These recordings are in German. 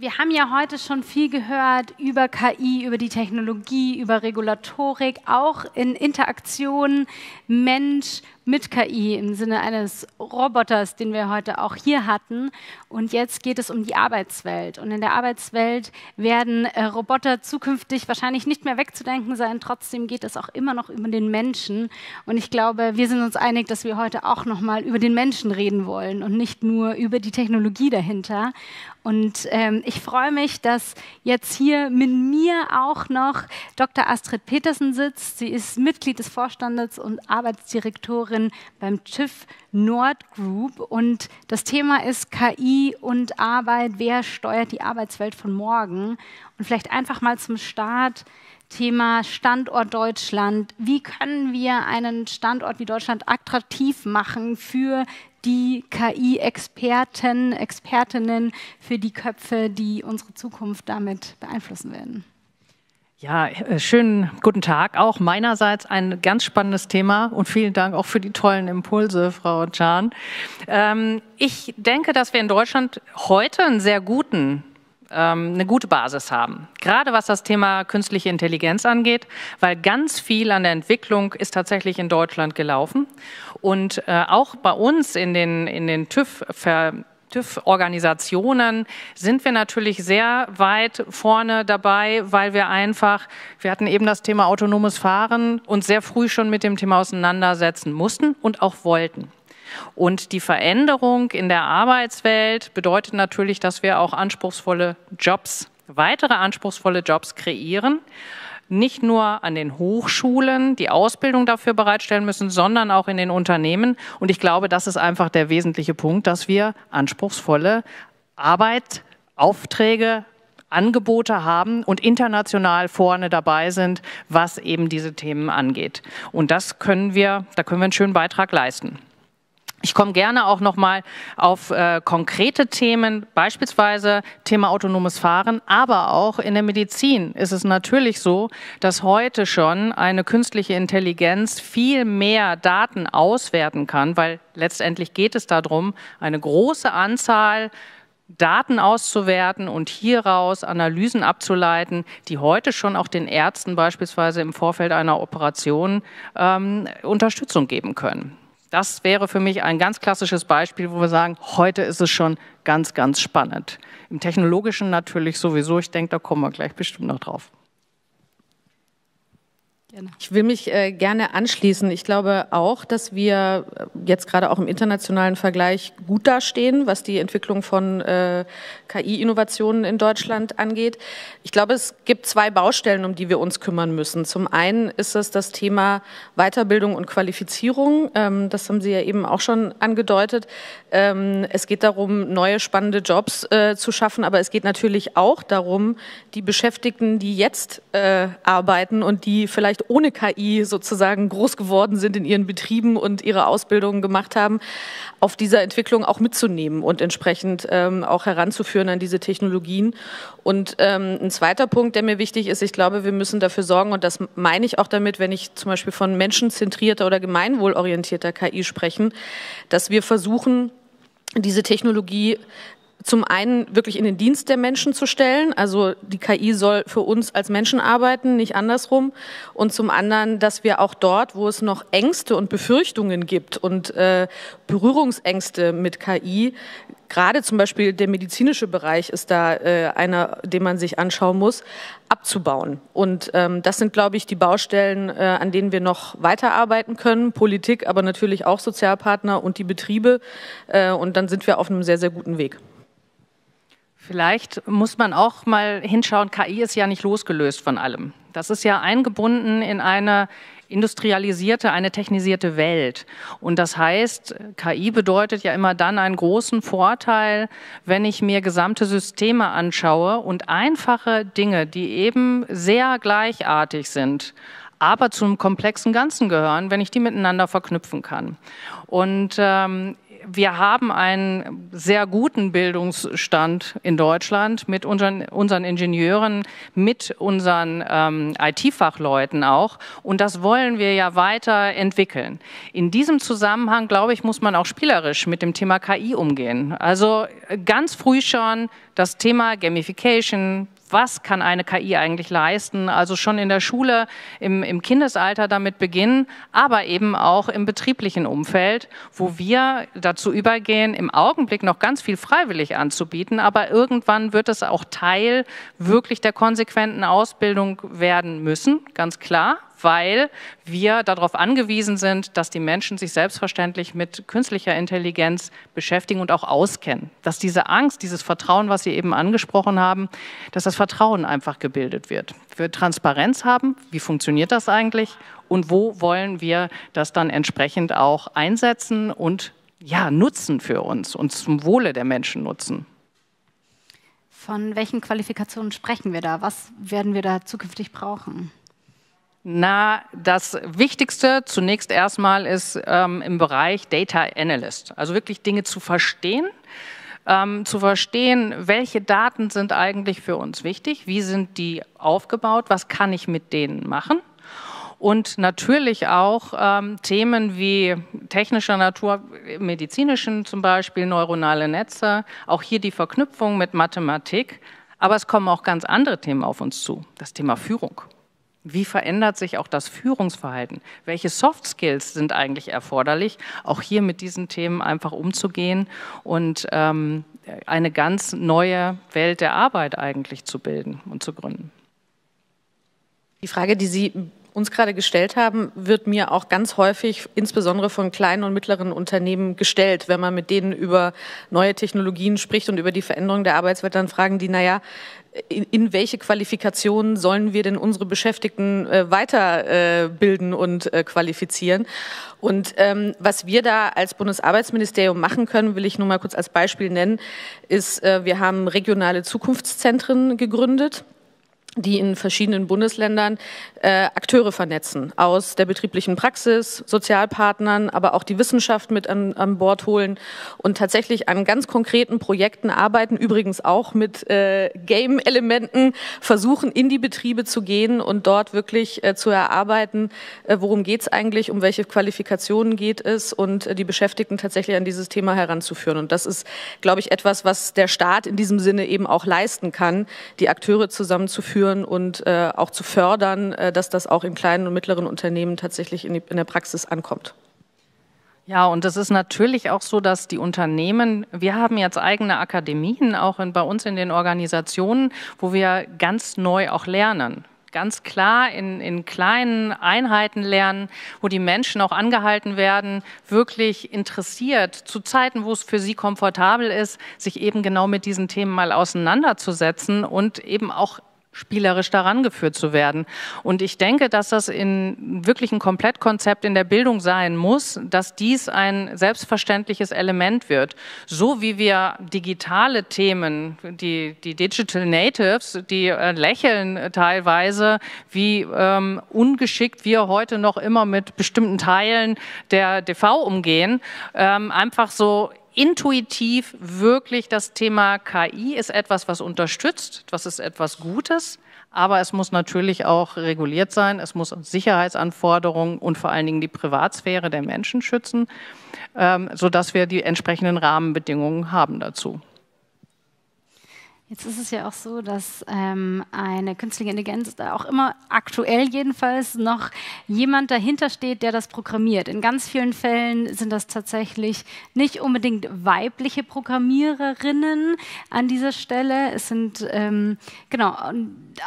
Wir haben ja heute schon viel gehört über KI, über die Technologie, über Regulatorik, auch in Interaktionen Mensch, mit KI im Sinne eines Roboters, den wir heute auch hier hatten. Und jetzt geht es um die Arbeitswelt. Und in der Arbeitswelt werden äh, Roboter zukünftig wahrscheinlich nicht mehr wegzudenken sein. Trotzdem geht es auch immer noch über den Menschen. Und ich glaube, wir sind uns einig, dass wir heute auch nochmal über den Menschen reden wollen und nicht nur über die Technologie dahinter. Und ähm, ich freue mich, dass jetzt hier mit mir auch noch Dr. Astrid Petersen sitzt. Sie ist Mitglied des Vorstandes und Arbeitsdirektorin Leiterin beim TÜV Nord Group und das Thema ist KI und Arbeit. Wer steuert die Arbeitswelt von morgen? Und vielleicht einfach mal zum Start. Thema Standort Deutschland. Wie können wir einen Standort wie Deutschland attraktiv machen für die KI-Experten, Expertinnen, für die Köpfe, die unsere Zukunft damit beeinflussen werden? Ja, äh, schönen guten Tag. Auch meinerseits ein ganz spannendes Thema und vielen Dank auch für die tollen Impulse, Frau Chan. Ähm, ich denke, dass wir in Deutschland heute einen sehr guten ähm, eine gute Basis haben, gerade was das Thema künstliche Intelligenz angeht, weil ganz viel an der Entwicklung ist tatsächlich in Deutschland gelaufen. Und äh, auch bei uns in den, in den TÜV-Ver TÜV-Organisationen sind wir natürlich sehr weit vorne dabei, weil wir einfach, wir hatten eben das Thema autonomes Fahren, und sehr früh schon mit dem Thema auseinandersetzen mussten und auch wollten. Und die Veränderung in der Arbeitswelt bedeutet natürlich, dass wir auch anspruchsvolle Jobs, weitere anspruchsvolle Jobs kreieren nicht nur an den Hochschulen die Ausbildung dafür bereitstellen müssen, sondern auch in den Unternehmen. Und ich glaube, das ist einfach der wesentliche Punkt, dass wir anspruchsvolle Arbeit, Aufträge, Angebote haben und international vorne dabei sind, was eben diese Themen angeht. Und das können wir, da können wir einen schönen Beitrag leisten. Ich komme gerne auch nochmal auf äh, konkrete Themen, beispielsweise Thema autonomes Fahren, aber auch in der Medizin ist es natürlich so, dass heute schon eine künstliche Intelligenz viel mehr Daten auswerten kann, weil letztendlich geht es darum, eine große Anzahl Daten auszuwerten und hieraus Analysen abzuleiten, die heute schon auch den Ärzten beispielsweise im Vorfeld einer Operation ähm, Unterstützung geben können. Das wäre für mich ein ganz klassisches Beispiel, wo wir sagen, heute ist es schon ganz, ganz spannend. Im technologischen natürlich sowieso, ich denke, da kommen wir gleich bestimmt noch drauf. Ich will mich äh, gerne anschließen. Ich glaube auch, dass wir äh, jetzt gerade auch im internationalen Vergleich gut dastehen, was die Entwicklung von äh, KI-Innovationen in Deutschland angeht. Ich glaube, es gibt zwei Baustellen, um die wir uns kümmern müssen. Zum einen ist es das Thema Weiterbildung und Qualifizierung. Ähm, das haben Sie ja eben auch schon angedeutet. Ähm, es geht darum, neue spannende Jobs äh, zu schaffen, aber es geht natürlich auch darum, die Beschäftigten, die jetzt äh, arbeiten und die vielleicht ohne KI sozusagen groß geworden sind in ihren Betrieben und ihre Ausbildungen gemacht haben, auf dieser Entwicklung auch mitzunehmen und entsprechend ähm, auch heranzuführen an diese Technologien. Und ähm, ein zweiter Punkt, der mir wichtig ist, ich glaube, wir müssen dafür sorgen, und das meine ich auch damit, wenn ich zum Beispiel von menschenzentrierter oder gemeinwohlorientierter KI sprechen, dass wir versuchen, diese Technologie zum einen wirklich in den Dienst der Menschen zu stellen. Also die KI soll für uns als Menschen arbeiten, nicht andersrum. Und zum anderen, dass wir auch dort, wo es noch Ängste und Befürchtungen gibt und äh, Berührungsängste mit KI, gerade zum Beispiel der medizinische Bereich ist da äh, einer, den man sich anschauen muss, abzubauen. Und ähm, das sind, glaube ich, die Baustellen, äh, an denen wir noch weiterarbeiten können. Politik, aber natürlich auch Sozialpartner und die Betriebe. Äh, und dann sind wir auf einem sehr, sehr guten Weg. Vielleicht muss man auch mal hinschauen, KI ist ja nicht losgelöst von allem. Das ist ja eingebunden in eine industrialisierte, eine technisierte Welt. Und das heißt, KI bedeutet ja immer dann einen großen Vorteil, wenn ich mir gesamte Systeme anschaue und einfache Dinge, die eben sehr gleichartig sind, aber zum komplexen Ganzen gehören, wenn ich die miteinander verknüpfen kann. Und ähm, wir haben einen sehr guten Bildungsstand in Deutschland mit unseren, unseren Ingenieuren, mit unseren ähm, IT-Fachleuten auch. Und das wollen wir ja weiter entwickeln. In diesem Zusammenhang, glaube ich, muss man auch spielerisch mit dem Thema KI umgehen. Also äh, ganz früh schon das Thema Gamification, was kann eine KI eigentlich leisten? Also schon in der Schule, im, im Kindesalter damit beginnen, aber eben auch im betrieblichen Umfeld, wo wir dazu übergehen, im Augenblick noch ganz viel freiwillig anzubieten, aber irgendwann wird es auch Teil wirklich der konsequenten Ausbildung werden müssen, ganz klar weil wir darauf angewiesen sind, dass die Menschen sich selbstverständlich mit künstlicher Intelligenz beschäftigen und auch auskennen. Dass diese Angst, dieses Vertrauen, was Sie eben angesprochen haben, dass das Vertrauen einfach gebildet wird. Wir Transparenz haben, wie funktioniert das eigentlich und wo wollen wir das dann entsprechend auch einsetzen und ja, nutzen für uns, und zum Wohle der Menschen nutzen. Von welchen Qualifikationen sprechen wir da? Was werden wir da zukünftig brauchen? Na, das Wichtigste zunächst erstmal ist ähm, im Bereich Data Analyst, also wirklich Dinge zu verstehen. Ähm, zu verstehen, welche Daten sind eigentlich für uns wichtig, wie sind die aufgebaut, was kann ich mit denen machen und natürlich auch ähm, Themen wie technischer Natur, medizinischen zum Beispiel, neuronale Netze, auch hier die Verknüpfung mit Mathematik. Aber es kommen auch ganz andere Themen auf uns zu, das Thema Führung. Wie verändert sich auch das Führungsverhalten? Welche Soft Skills sind eigentlich erforderlich, auch hier mit diesen Themen einfach umzugehen und ähm, eine ganz neue Welt der Arbeit eigentlich zu bilden und zu gründen? Die Frage, die Sie uns gerade gestellt haben, wird mir auch ganz häufig, insbesondere von kleinen und mittleren Unternehmen, gestellt, wenn man mit denen über neue Technologien spricht und über die Veränderung der Arbeitswelt, dann fragen die, naja, in, in welche Qualifikationen sollen wir denn unsere Beschäftigten äh, weiterbilden äh, und äh, qualifizieren? Und ähm, was wir da als Bundesarbeitsministerium machen können, will ich nur mal kurz als Beispiel nennen, ist, äh, wir haben regionale Zukunftszentren gegründet die in verschiedenen Bundesländern äh, Akteure vernetzen, aus der betrieblichen Praxis, Sozialpartnern, aber auch die Wissenschaft mit an, an Bord holen und tatsächlich an ganz konkreten Projekten arbeiten, übrigens auch mit äh, Game-Elementen, versuchen in die Betriebe zu gehen und dort wirklich äh, zu erarbeiten, äh, worum geht's eigentlich, um welche Qualifikationen geht es und äh, die Beschäftigten tatsächlich an dieses Thema heranzuführen. Und das ist, glaube ich, etwas, was der Staat in diesem Sinne eben auch leisten kann, die Akteure zusammenzuführen führen und äh, auch zu fördern, äh, dass das auch in kleinen und mittleren Unternehmen tatsächlich in, die, in der Praxis ankommt. Ja, und es ist natürlich auch so, dass die Unternehmen, wir haben jetzt eigene Akademien, auch in, bei uns in den Organisationen, wo wir ganz neu auch lernen ganz klar in, in kleinen Einheiten lernen, wo die Menschen auch angehalten werden, wirklich interessiert, zu Zeiten, wo es für sie komfortabel ist, sich eben genau mit diesen Themen mal auseinanderzusetzen und eben auch spielerisch daran geführt zu werden. Und ich denke, dass das in wirklich ein Komplettkonzept in der Bildung sein muss, dass dies ein selbstverständliches Element wird. So wie wir digitale Themen, die, die Digital Natives, die äh, lächeln teilweise, wie ähm, ungeschickt wir heute noch immer mit bestimmten Teilen der DV umgehen, ähm, einfach so intuitiv wirklich das Thema KI ist etwas, was unterstützt, das ist etwas Gutes, aber es muss natürlich auch reguliert sein, es muss Sicherheitsanforderungen und vor allen Dingen die Privatsphäre der Menschen schützen, ähm, sodass wir die entsprechenden Rahmenbedingungen haben dazu. Jetzt ist es ja auch so, dass ähm, eine künstliche Intelligenz da auch immer aktuell jedenfalls noch jemand dahinter steht, der das programmiert. In ganz vielen Fällen sind das tatsächlich nicht unbedingt weibliche Programmiererinnen an dieser Stelle. Es sind ähm, genau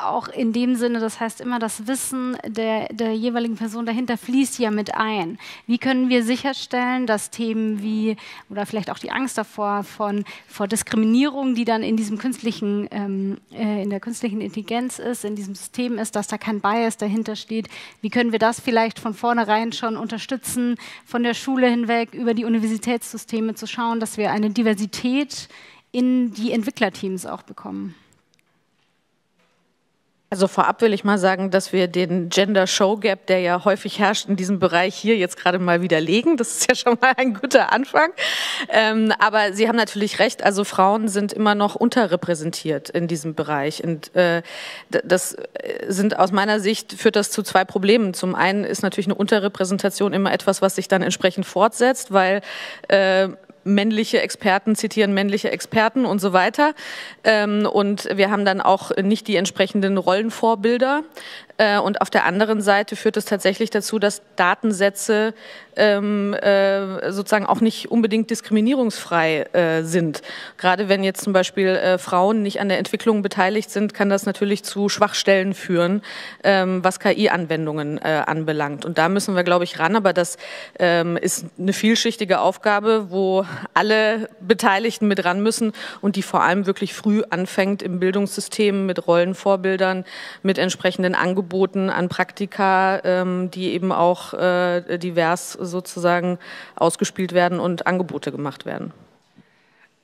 auch in dem Sinne, das heißt immer das Wissen der, der jeweiligen Person dahinter fließt ja mit ein. Wie können wir sicherstellen, dass Themen wie oder vielleicht auch die Angst davor von vor Diskriminierung, die dann in diesem künstlichen künstlichen, ähm, äh, in der künstlichen Intelligenz ist, in diesem System ist, dass da kein Bias dahinter steht. Wie können wir das vielleicht von vornherein schon unterstützen, von der Schule hinweg über die Universitätssysteme zu schauen, dass wir eine Diversität in die Entwicklerteams auch bekommen? Also vorab will ich mal sagen, dass wir den Gender Show Gap, der ja häufig herrscht in diesem Bereich, hier jetzt gerade mal widerlegen. Das ist ja schon mal ein guter Anfang. Ähm, aber Sie haben natürlich recht. Also Frauen sind immer noch unterrepräsentiert in diesem Bereich. Und äh, das äh, sind aus meiner Sicht führt das zu zwei Problemen. Zum einen ist natürlich eine Unterrepräsentation immer etwas, was sich dann entsprechend fortsetzt, weil äh, männliche Experten zitieren männliche Experten und so weiter. Ähm, und wir haben dann auch nicht die entsprechenden Rollenvorbilder. Äh, und auf der anderen Seite führt es tatsächlich dazu, dass Datensätze ähm, äh, sozusagen auch nicht unbedingt diskriminierungsfrei äh, sind. Gerade wenn jetzt zum Beispiel äh, Frauen nicht an der Entwicklung beteiligt sind, kann das natürlich zu Schwachstellen führen, ähm, was KI-Anwendungen äh, anbelangt. Und da müssen wir, glaube ich, ran. Aber das ähm, ist eine vielschichtige Aufgabe, wo alle Beteiligten mit ran müssen und die vor allem wirklich früh anfängt im Bildungssystem mit Rollenvorbildern, mit entsprechenden Angeboten an Praktika, ähm, die eben auch äh, divers sozusagen ausgespielt werden und Angebote gemacht werden.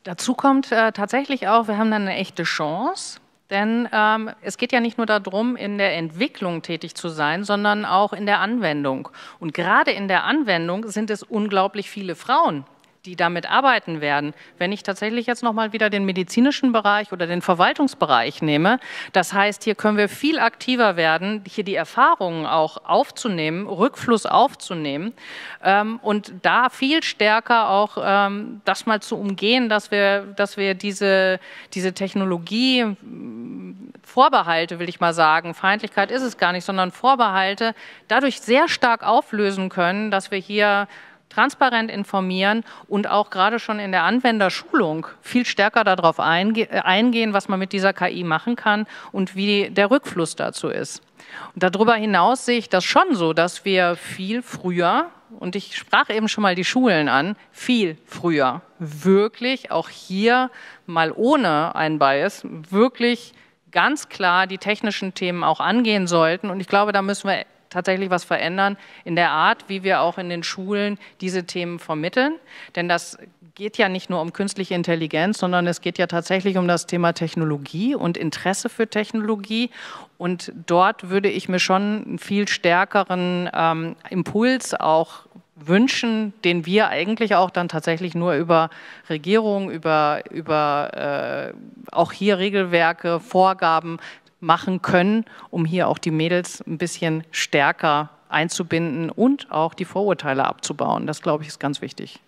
Dazu kommt äh, tatsächlich auch, wir haben dann eine echte Chance. Denn ähm, es geht ja nicht nur darum, in der Entwicklung tätig zu sein, sondern auch in der Anwendung. Und gerade in der Anwendung sind es unglaublich viele Frauen, die damit arbeiten werden. Wenn ich tatsächlich jetzt nochmal wieder den medizinischen Bereich oder den Verwaltungsbereich nehme, das heißt, hier können wir viel aktiver werden, hier die Erfahrungen auch aufzunehmen, Rückfluss aufzunehmen ähm, und da viel stärker auch ähm, das mal zu umgehen, dass wir, dass wir diese, diese Technologie mm, Vorbehalte, will ich mal sagen, Feindlichkeit ist es gar nicht, sondern Vorbehalte dadurch sehr stark auflösen können, dass wir hier transparent informieren und auch gerade schon in der Anwenderschulung viel stärker darauf äh, eingehen, was man mit dieser KI machen kann und wie der Rückfluss dazu ist. Und darüber hinaus sehe ich das schon so, dass wir viel früher, und ich sprach eben schon mal die Schulen an, viel früher wirklich auch hier mal ohne einen Bias wirklich ganz klar die technischen Themen auch angehen sollten. Und ich glaube, da müssen wir tatsächlich was verändern in der Art, wie wir auch in den Schulen diese Themen vermitteln. Denn das geht ja nicht nur um künstliche Intelligenz, sondern es geht ja tatsächlich um das Thema Technologie und Interesse für Technologie. Und dort würde ich mir schon einen viel stärkeren ähm, Impuls auch wünschen, den wir eigentlich auch dann tatsächlich nur über Regierung, über, über äh, auch hier Regelwerke, Vorgaben machen können, um hier auch die Mädels ein bisschen stärker einzubinden und auch die Vorurteile abzubauen. Das, glaube ich, ist ganz wichtig.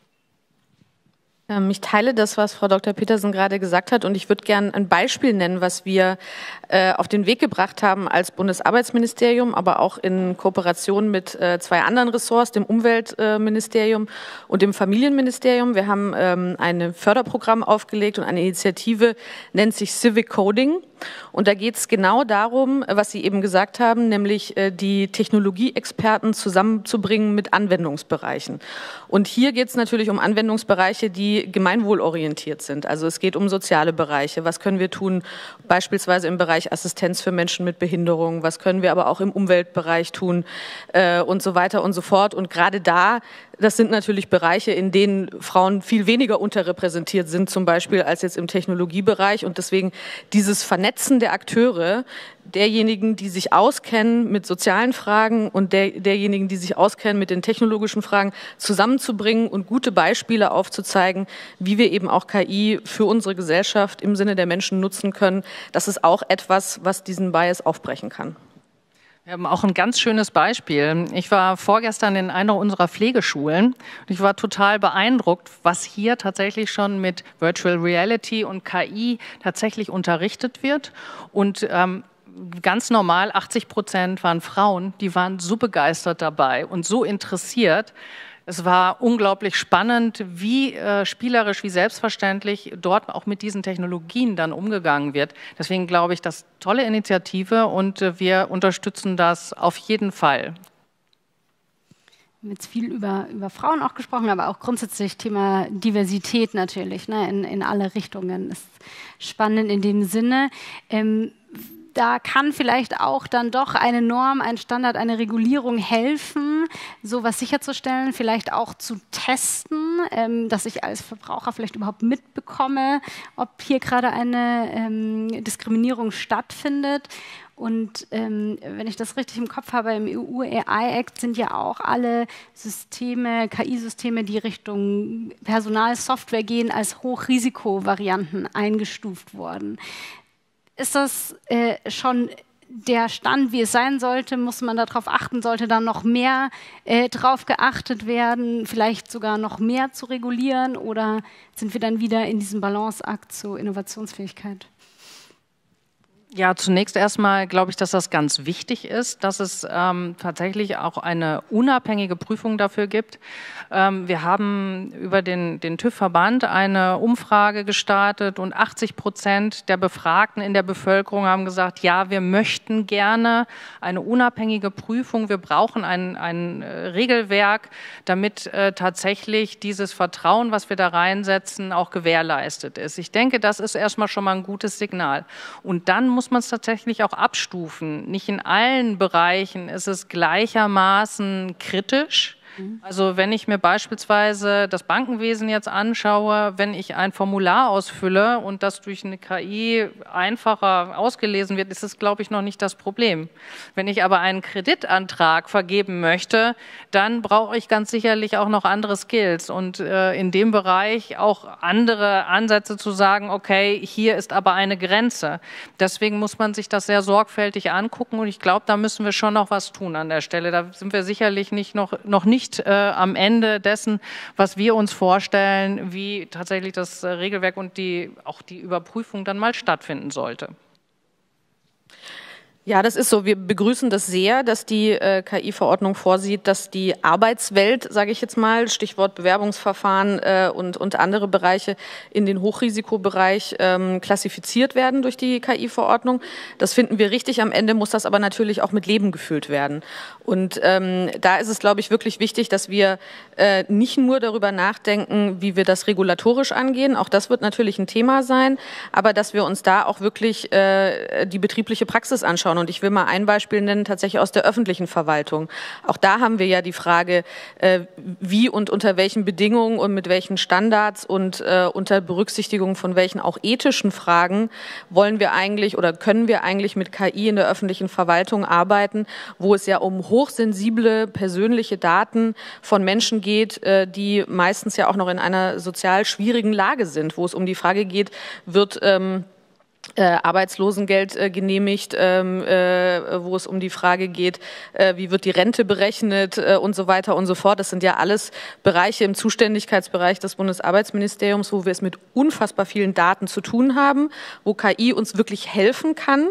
Ähm, ich teile das, was Frau Dr. Petersen gerade gesagt hat, und ich würde gerne ein Beispiel nennen, was wir äh, auf den Weg gebracht haben als Bundesarbeitsministerium, aber auch in Kooperation mit äh, zwei anderen Ressorts, dem Umweltministerium äh, und dem Familienministerium. Wir haben ähm, ein Förderprogramm aufgelegt und eine Initiative nennt sich Civic Coding. Und da geht es genau darum, was Sie eben gesagt haben, nämlich äh, die Technologieexperten zusammenzubringen mit Anwendungsbereichen. Und hier geht es natürlich um Anwendungsbereiche, die die gemeinwohlorientiert sind. Also es geht um soziale Bereiche. Was können wir tun, beispielsweise im Bereich Assistenz für Menschen mit Behinderung? Was können wir aber auch im Umweltbereich tun äh, und so weiter und so fort? Und gerade da, das sind natürlich Bereiche, in denen Frauen viel weniger unterrepräsentiert sind, zum Beispiel als jetzt im Technologiebereich. Und deswegen dieses Vernetzen der Akteure, derjenigen, die sich auskennen mit sozialen Fragen und der, derjenigen, die sich auskennen mit den technologischen Fragen, zusammenzubringen und gute Beispiele aufzuzeigen, wie wir eben auch KI für unsere Gesellschaft im Sinne der Menschen nutzen können. Das ist auch etwas, was diesen Bias aufbrechen kann. Wir haben auch ein ganz schönes Beispiel. Ich war vorgestern in einer unserer Pflegeschulen und ich war total beeindruckt, was hier tatsächlich schon mit Virtual Reality und KI tatsächlich unterrichtet wird und ähm, ganz normal, 80 Prozent waren Frauen, die waren so begeistert dabei und so interessiert. Es war unglaublich spannend, wie äh, spielerisch, wie selbstverständlich dort auch mit diesen Technologien dann umgegangen wird. Deswegen glaube ich, das tolle Initiative und äh, wir unterstützen das auf jeden Fall. Wir haben jetzt viel über, über Frauen auch gesprochen, aber auch grundsätzlich Thema Diversität natürlich ne, in, in alle Richtungen. Das Ist spannend in dem Sinne. Ähm, da kann vielleicht auch dann doch eine Norm, ein Standard, eine Regulierung helfen, sowas sicherzustellen, vielleicht auch zu testen, ähm, dass ich als Verbraucher vielleicht überhaupt mitbekomme, ob hier gerade eine ähm, Diskriminierung stattfindet. Und ähm, wenn ich das richtig im Kopf habe, im EU-AI-Act e sind ja auch alle Systeme, KI-Systeme, die Richtung Personalsoftware gehen, als Hochrisikovarianten eingestuft worden ist das äh, schon der Stand, wie es sein sollte? Muss man darauf achten? Sollte da noch mehr äh, drauf geachtet werden? Vielleicht sogar noch mehr zu regulieren? Oder sind wir dann wieder in diesem Balanceakt zur Innovationsfähigkeit? Ja, zunächst erstmal glaube ich, dass das ganz wichtig ist, dass es ähm, tatsächlich auch eine unabhängige Prüfung dafür gibt. Ähm, wir haben über den, den TÜV-Verband eine Umfrage gestartet und 80 Prozent der Befragten in der Bevölkerung haben gesagt, ja, wir möchten gerne eine unabhängige Prüfung. Wir brauchen ein, ein äh, Regelwerk, damit äh, tatsächlich dieses Vertrauen, was wir da reinsetzen, auch gewährleistet ist. Ich denke, das ist erstmal schon mal ein gutes Signal. Und dann muss muss man es tatsächlich auch abstufen. Nicht in allen Bereichen ist es gleichermaßen kritisch. Mhm. Also wenn ich mir beispielsweise das Bankenwesen jetzt anschaue, wenn ich ein Formular ausfülle und das durch eine KI einfacher ausgelesen wird, ist es, glaube ich, noch nicht das Problem. Wenn ich aber einen Kreditantrag vergeben möchte, dann brauche ich ganz sicherlich auch noch andere Skills und äh, in dem Bereich auch andere Ansätze zu sagen, okay, hier ist aber eine Grenze. Deswegen muss man sich das sehr sorgfältig angucken und ich glaube, da müssen wir schon noch was tun an der Stelle. Da sind wir sicherlich nicht noch, noch nicht nicht äh, am Ende dessen, was wir uns vorstellen, wie tatsächlich das äh, Regelwerk und die, auch die Überprüfung dann mal stattfinden sollte. Ja, das ist so. Wir begrüßen das sehr, dass die äh, KI-Verordnung vorsieht, dass die Arbeitswelt, sage ich jetzt mal, Stichwort Bewerbungsverfahren äh, und, und andere Bereiche in den Hochrisikobereich ähm, klassifiziert werden durch die KI-Verordnung. Das finden wir richtig. Am Ende muss das aber natürlich auch mit Leben gefüllt werden. Und ähm, da ist es, glaube ich, wirklich wichtig, dass wir äh, nicht nur darüber nachdenken, wie wir das regulatorisch angehen. Auch das wird natürlich ein Thema sein, aber dass wir uns da auch wirklich äh, die betriebliche Praxis anschauen anschauen. Und ich will mal ein Beispiel nennen, tatsächlich aus der öffentlichen Verwaltung. Auch da haben wir ja die Frage, äh, wie und unter welchen Bedingungen und mit welchen Standards und äh, unter Berücksichtigung von welchen auch ethischen Fragen wollen wir eigentlich oder können wir eigentlich mit KI in der öffentlichen Verwaltung arbeiten, wo es ja um hochsensible persönliche Daten von Menschen geht, äh, die meistens ja auch noch in einer sozial schwierigen Lage sind, wo es um die Frage geht, wird ähm, äh, Arbeitslosengeld äh, genehmigt, ähm, äh, wo es um die Frage geht, äh, wie wird die Rente berechnet äh, und so weiter und so fort. Das sind ja alles Bereiche im Zuständigkeitsbereich des Bundesarbeitsministeriums, wo wir es mit unfassbar vielen Daten zu tun haben, wo KI uns wirklich helfen kann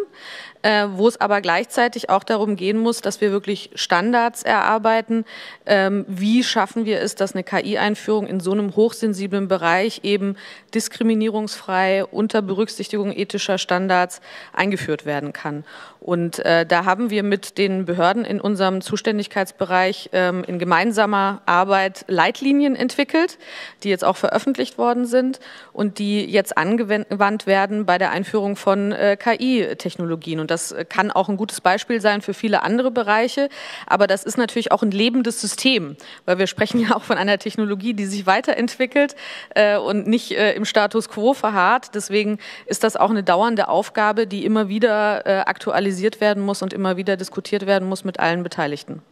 äh, wo es aber gleichzeitig auch darum gehen muss, dass wir wirklich Standards erarbeiten. Ähm, wie schaffen wir es, dass eine KI-Einführung in so einem hochsensiblen Bereich eben diskriminierungsfrei unter Berücksichtigung ethischer Standards eingeführt werden kann? Und äh, da haben wir mit den Behörden in unserem Zuständigkeitsbereich ähm, in gemeinsamer Arbeit Leitlinien entwickelt, die jetzt auch veröffentlicht worden sind und die jetzt angewandt werden bei der Einführung von äh, KI-Technologien. Und das äh, kann auch ein gutes Beispiel sein für viele andere Bereiche. Aber das ist natürlich auch ein lebendes System, weil wir sprechen ja auch von einer Technologie, die sich weiterentwickelt äh, und nicht äh, im Status quo verharrt. Deswegen ist das auch eine dauernde Aufgabe, die immer wieder äh, aktualisiert analysiert werden muss und immer wieder diskutiert werden muss mit allen Beteiligten.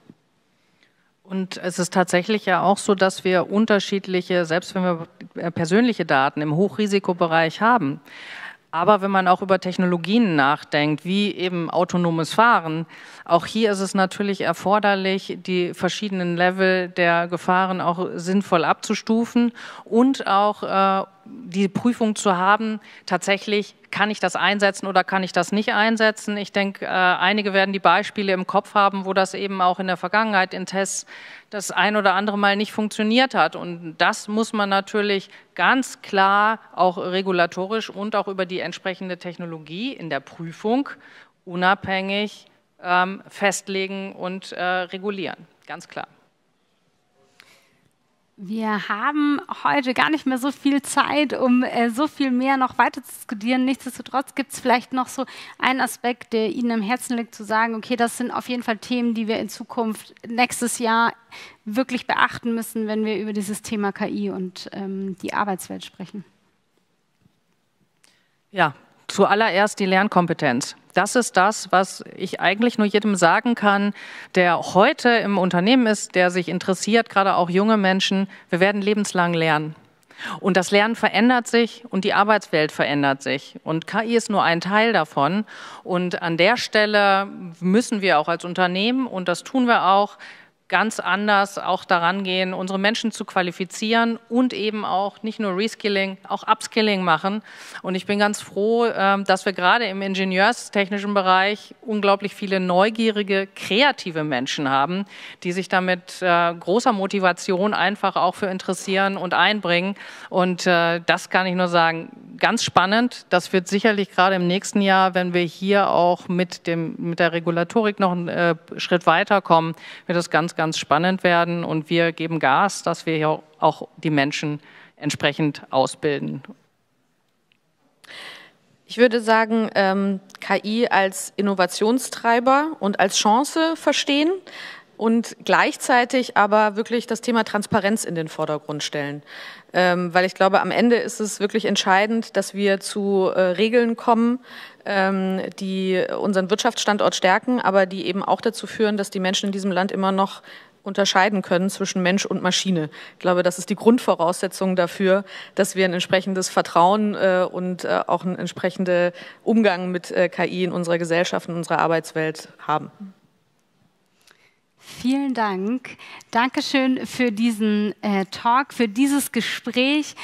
Und es ist tatsächlich ja auch so, dass wir unterschiedliche, selbst wenn wir äh, persönliche Daten im Hochrisikobereich haben, aber wenn man auch über Technologien nachdenkt, wie eben autonomes Fahren, auch hier ist es natürlich erforderlich, die verschiedenen Level der Gefahren auch sinnvoll abzustufen und auch äh, die Prüfung zu haben, tatsächlich kann ich das einsetzen oder kann ich das nicht einsetzen? Ich denke, äh, einige werden die Beispiele im Kopf haben, wo das eben auch in der Vergangenheit in Tests das ein oder andere Mal nicht funktioniert hat. Und das muss man natürlich ganz klar auch regulatorisch und auch über die entsprechende Technologie in der Prüfung unabhängig ähm, festlegen und äh, regulieren. Ganz klar. Wir haben heute gar nicht mehr so viel Zeit, um äh, so viel mehr noch weiter zu diskutieren. Nichtsdestotrotz gibt es vielleicht noch so einen Aspekt, der Ihnen am Herzen liegt, zu sagen, okay, das sind auf jeden Fall Themen, die wir in Zukunft nächstes Jahr wirklich beachten müssen, wenn wir über dieses Thema KI und ähm, die Arbeitswelt sprechen. Ja, Zuallererst die Lernkompetenz. Das ist das, was ich eigentlich nur jedem sagen kann, der heute im Unternehmen ist, der sich interessiert, gerade auch junge Menschen. Wir werden lebenslang lernen. Und das Lernen verändert sich und die Arbeitswelt verändert sich. Und KI ist nur ein Teil davon. Und an der Stelle müssen wir auch als Unternehmen, und das tun wir auch, ganz anders auch daran gehen, unsere Menschen zu qualifizieren und eben auch nicht nur Reskilling, auch Upskilling machen. Und ich bin ganz froh, ähm, dass wir gerade im ingenieurstechnischen Bereich unglaublich viele neugierige, kreative Menschen haben, die sich damit äh, großer Motivation einfach auch für interessieren und einbringen. Und äh, das kann ich nur sagen, ganz spannend. Das wird sicherlich gerade im nächsten Jahr, wenn wir hier auch mit, dem, mit der Regulatorik noch einen äh, Schritt weiterkommen, wird das ganz ganz spannend werden. Und wir geben Gas, dass wir hier auch die Menschen entsprechend ausbilden. Ich würde sagen, ähm, KI als Innovationstreiber und als Chance verstehen und gleichzeitig aber wirklich das Thema Transparenz in den Vordergrund stellen. Ähm, weil ich glaube, am Ende ist es wirklich entscheidend, dass wir zu äh, Regeln kommen, ähm, die unseren Wirtschaftsstandort stärken, aber die eben auch dazu führen, dass die Menschen in diesem Land immer noch unterscheiden können zwischen Mensch und Maschine. Ich glaube, das ist die Grundvoraussetzung dafür, dass wir ein entsprechendes Vertrauen äh, und äh, auch einen entsprechenden Umgang mit äh, KI in unserer Gesellschaft, in unserer Arbeitswelt haben. Vielen Dank. Dankeschön für diesen äh, Talk, für dieses Gespräch.